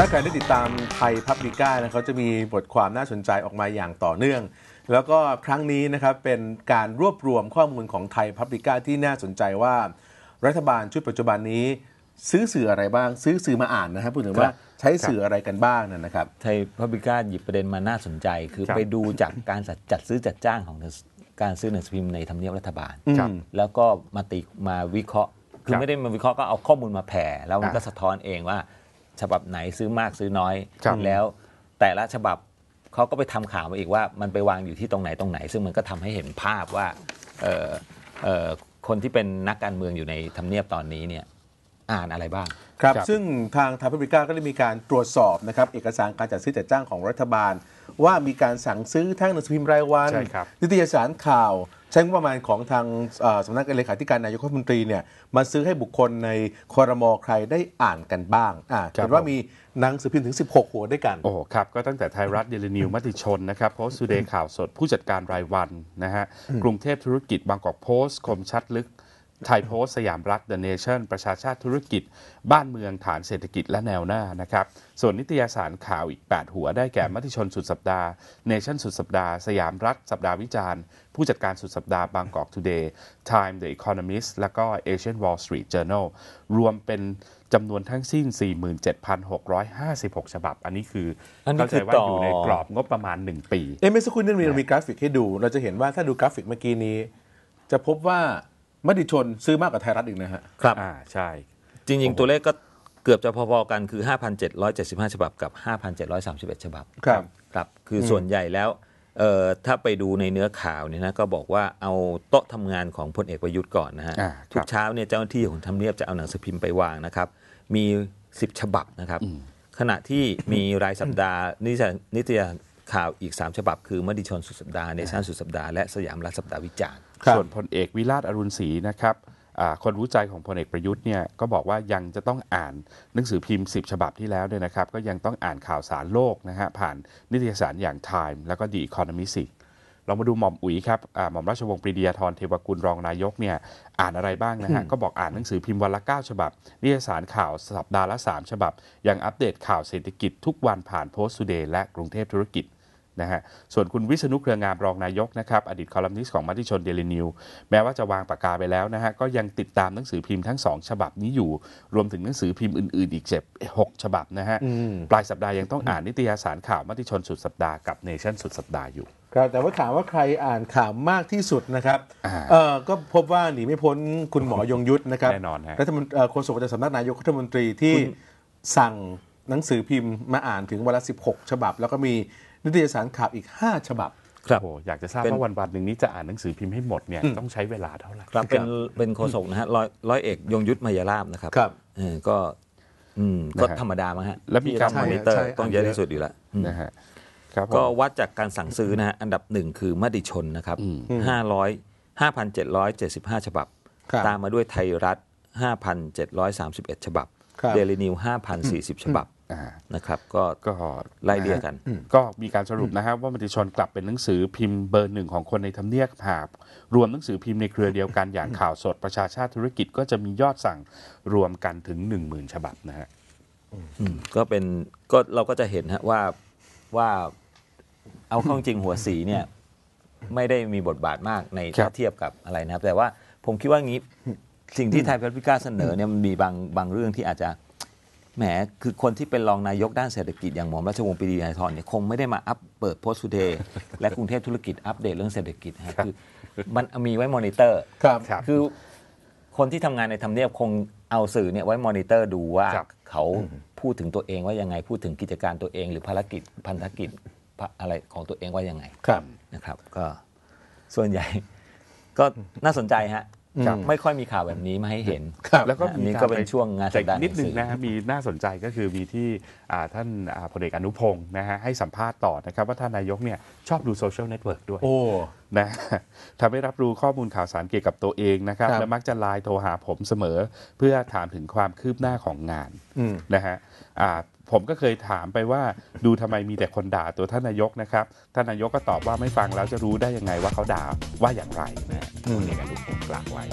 ถ้าใครได้ติดตามไทยพับลิก้านะเขาจะมีบทความน่าสนใจออกมาอย่างต่อเนื่อง แล้วก็ครั้งนี้นะครับเป็นการรวบรวมข้อมูลของไทยพับลิก้าที่น่าสนใจว่ารัฐบาลชุดปัจจุบันนี้ซื้อสื่ออะไรบ้าง ซื้อสื่อมาอ่านนะครับพูดถึงว่าใช้สื่ออะไรกันบ้างนะครับ ไทยพับลิก้าหยิบประเด็นมาน่าสนใจ คือไปดูจากการจัดซื้อจัดจ้างของการซื้อหนังสือพิมพ์ในทำเนียบรัฐบาลแล้วก็มาตีมาวิเคราะห์คือไม่ได้มาวิเคราะห์ก็เอาข้อมูลมาแผ่แล้วมันก็สะท้อนเองว่าฉบับไหนซื้อมากซื้อน้อยแล้ว แต่ละฉบับเขาก็ไปทำข่าวมาอีกว่า มันไปวางอยู่ที่ตรงไหนตรงไหนซึ่งมันก็ทำให้เห็นภาพว่าคนที่เป็นนักการเมืองอยู่ในทำเนียบตอนนี้เนี่ยอ่านอะไรบ้างครับซึ่งทางทางพิพิการก็ได้มีการตรวจสอบนะครับ เอกสารการจัดซื้อจัดจ้างของรัฐบาล ว่ามีการสั่งซื้อทั้งหนังสือพิมพ์รายวันนิตยสารข่าวใช้งบประมาณของทางสำนักเลขาธิการนายกรัฐมนตรีเนี่ยมาซื้อให้บุคคลในคอรมอใครได้อ่านกันบ้างอ่าเห็นว่ามีหนังสือพิมพ์ถึง 16 หัวด้วยกัน โอ้ครับ ก็ตั้งแต่ไทยรัฐเดลินิวมติชนนะครับโพสต์สุเดข่าวสดผู้จัดการรายวันนะฮะกรุงเทพธุรกิจบางกอกโพสต์คมชัดลึกไทยโพสสยามรัฐเดอะเนชั่นประชาชาติธุรกิจ บ้านเมืองฐานเศรษฐกิจและแนวหน้านะครับ ส่วนนิตยสารข่าวอีก 8 หัวได้แก่มติชนสุดสัปดาห์เนชั่นสุดสัปดาห์ สยามรัฐสัปดาห์วิจารณ์ ผู้จัดการสุดสัปดาห์บางกอกทูเดย์ไทม์เดอะอี n ค m นมิสและก็เอเชียนวอล t r สตรีทเจอ n a l รวมเป็นจำนวนทั้งสิ้น47,656ฉบับ อันนี้คือเข้าใจว่าอยู่ในกรอบงบประมาณ1ปี เอ๊ะเมื่อสักครู่นี้มีกราฟิกให้ดูเราจะเห็นว่าถ้าดูกราฟิกเมื่อกี้นี้จะพบว่ามติชนซื้อมากกว่าไทยรัฐอีกนะฮะครับอ่าใช่ จริง ๆ ตัวเลขก็เกือบจะพอๆกันคือ 5,775ฉบับกับ 5,731ฉบับครับ ครับ คือส่วนใหญ่แล้วเอ่อถ้าไปดูในเนื้อข่าวเนี่ยนะก็บอกว่าเอาโต๊ะทำงานของพลเอกประยุทธ์ก่อนนะฮะทุกเช้าเนี่ยเจ้าหน้าที่ของทำเนียบจะเอาหนังสือพิมพ์ไปวางนะครับ มี 10ฉบับนะครับขณะที่มีรายสัปดาห์นิตยนิตยข่าวอีก 3 ฉบับคือมติชนสุดสัปดาห์ในชั้นสุดสัปดาห์ และสยามรัฐสัปดาห์ วิจารณ์ ส่วนพลเอกวิราชอรุณศรีนะครับคนรู้ใจของพลเอกประยุทธ์เนี่ยก็บอกว่ายังจะต้องอ่านหนังสือพิมพ์ 10 ฉบับที่แล้วเนี่ยนะครับก็ยังต้องอ่านข่าวสารโลกนะฮะผ่านนิตยสารอย่างไทม์แล้วก็ดีอีคอนมิสิกเรามาดูหม่อมอุ๋ยครับหม่อมราชวงศ์ปรีดียทรเทวกุลรองนายกเนี่ยอ่านอะไรบ้างนะฮะก็บอกอ่านหนังสือพิมพ์วันละ9ฉบับนิตยสารข่าวสัปดาห์ละ3ฉบับ ยังอัปเดตข่าวเศรษฐกิจทุกวันผ่านโพสต์ทูเดย์และกรุงเทพธุรกิจนะฮะส่วนคุณวิษณุเครืองามรองนายกนะครับอดีตคอลัมนิสต์ของมติชนเดลินิวแม้ว่าจะวางปากกาไปแล้วนะฮะก็ยังติดตามหนังสือพิมพ์ทั้ง2ฉบับนี้อยู่ รวมถึงหนังสือพิมพ์อื่นๆอีกเจ็บหกฉบับนะฮะปลายสัปดาห์ยังต้องอ่านนิตยสารข่าวมติชนสุดสัปดาห์กับเนชั่นสุดสัปดาห์อยู่ครับแต่ว่าถามว่าใครอ่านข่าวมากที่สุดนะครับเออก็พบว่าหนีไม่พ้นคุณหมอยงยุทธนะครับแน่นอนฮะรัฐมนตรีโฆษกประจำสำนักนายกรัฐมนตรีที่สั่งหนังสือพิมพ์มาอ่านถึงวันละ16 ฉบับ แล้วก็มีนิตยสารข่าวอีก 5 ฉบับ ครับโอ้อยากจะทราบว่าวันวันหนึ่งนี้จะอ่านหนังสือพิมพ์ให้หมดเนี่ยต้องใช้เวลาเท่าไหร่ครับเป็นเป็นโฆษกนะฮะร้อยร้อยเอกยงยุทธมายาลาบนะครับครับก็ก็ธรรมดามาฮะ แล้วมีการมอนิเตอร์ต้องเยอะที่สุดอยู่แล้วนะฮะก็วัดจากการสั่งซื้อนะฮะอันดับหนึ่งคือมติชนนะครับห้าร้อยห้าพันเจ็ดร้อยเจ็ดสิบห้าฉบับ ตามมาด้วยไทยรัฐห้าพันเจ็ดร้อยสามสิบเอ็ดฉบับเดลินิวห้าพันสี่สิบฉบับนะครับ ก็ก็ไล่เรียกันก็มีการสรุปนะครับว่ามติชนกลับเป็นหนังสือพิมพ์เบอร์หนึ่งของคนในทำเนียบหาบรวมหนังสือพิมพ์ในเครือเดียวกัน อย่างข่าวสดประชาชาติธุรกิจ ก็จะมียอดสั่งรวมกันถึงหนึ่งหมื่นฉบับนะฮะก็เป็นก็เราก็จะเห็นฮะว่าว่าเอาข้อจริงหัวสีเนี่ย ไม่ได้มีบทบาทมากในถ้าเทียบกับอะไรนะครับแต่ว่าผมคิดว่างี้สิ่งที่ไทยพัฒน์พิกาเสนอเนี่ยมันมีบางบางเรื่องที่อาจจะแหม คือคนที่เป็นรองนายกด้านเศรษฐกิจอย่างหมอมราชวงศ์ปีดีนายทรเนี่ย คงไม่ได้มาอัพเปิดโพสต์ทูเดย์และกรุงเทพธุรกิจอัปเดตเรื่องเศรษฐกิจฮะคือมันมีไว้มอนิเตอร์ครับ คือคนที่ทำงานในทำเนียบคงเอาสื่อเนี่ยไว้มอนิเตอร์ดูว่าเขาพูดถึงตัวเองว่ายังไง พูดถึงกิจการตัวเองหรือภารกิจพันธกิจอะไรของตัวเองว่ายังไง ครับนะครับ ก็ส่วนใหญ่ ก็น่าสนใจฮะไม่ค่อยมีข่าวแบบนี้มาให้เห็น แล้วก็มีก็เป็นช่วงงานแต่นิดหนึ่งนะมีน่าสนใจก็คือมีที่ท่านพลเอกอนุพงศ์นะฮะให้สัมภาษณ์ต่อนะครับว่าท่านนายกเนี่ยชอบดูโซเชียลเน็ตเวิร์กด้วยโอ้นะทำให้รับรู้ข้อมูลข่าวสารเกี่ยวกับตัวเองนะครับรบและมักจะไลน์โทรหาผมเสมอเพื่อถามถึงความคืบหน้าของงานนะฮะผมก็เคยถามไปว่า ดูทำไมมีแต่คนด่าตัวท่านนายกนะครับท่านนายกก็ตอบว่าไม่ฟังแล้วจะรู้ได้ยังไงว่าเขาด่า ว่าอย่างไรนะคุณเอกลุกผมกลางไว้